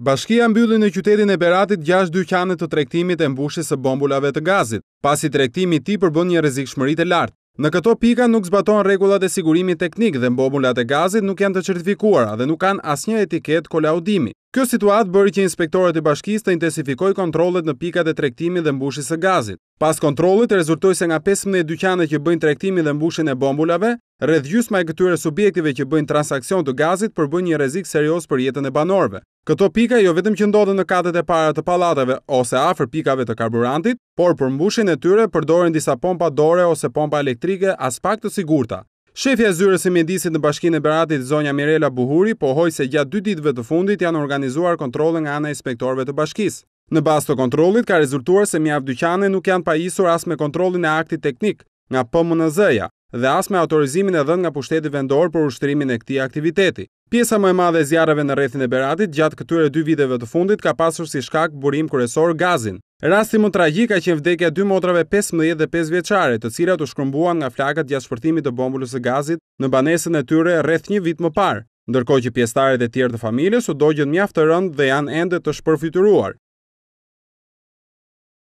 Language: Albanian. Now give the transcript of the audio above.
Bashkia mbylli në qytetin e Beratit dy qanët të trektimit e mbushis së bombulave të gazit, pasi trektimit ti përbën një rezik shmërit e lartë. Në këto pika nuk zbaton regullat e sigurimi teknik dhe mbobullat e gazit nuk janë të certifikuara dhe nuk kanë asnjë etiket kolaudimi. Kjo situat bërë që inspektorët i bashkis të intensifikoj kontrolet në pikat e trektimi dhe mbushis e gazit. Pas kontrolet, rezultoj se nga 15 dyqane që bëjnë trektimi dhe mbushin e bombulave, rreth e këtyre subjekteve që bëjnë transaksion të gazit përbën një rrezik serioz për jetën e banorëve. Këto pika jo vetëm që ndodhen në katet e para të pallateve ose afër pikave të karburantit, por për mbushjen e tyre përdoren disa pompa dore ose pompa elektrike as pak të sigurta. Shefja e zyrës së mjedisit në Bashkinë e Beratit, zonja Mirela Buhuri, pohoi se gjatë dy ditëve të fundit janë organizuar kontrole nga ana e inspektorëve të bashkisë. Në bazë të kontrollit ka rezultuar se mjaft dyqane nuk janë pajisur as me kontrollin e aktit teknik nga PMNZ-ja dhe as me autorizimin e dhënë nga pushteti vendor për ushtrimin e këtij aktiviteti. Pjesa më e madhe e zjarreve në rrethin e Beratit gjatë këtyre dy viteve të fundit ka pasur si shkak burim kryesor gazin. Rasti më tragjik ka qenë vdekja e dy motrave 15 dhe 5 vjeçare, të cilat u shkrumbuan nga flakët gjatë shpërthimit të bombulës së gazit në banesën e tyre rreth një vit më parë, ndërkohë që pjesëtarët e tjerë të familjes u dogjën mjaft të rënd dhe janë ende të shpërfituar.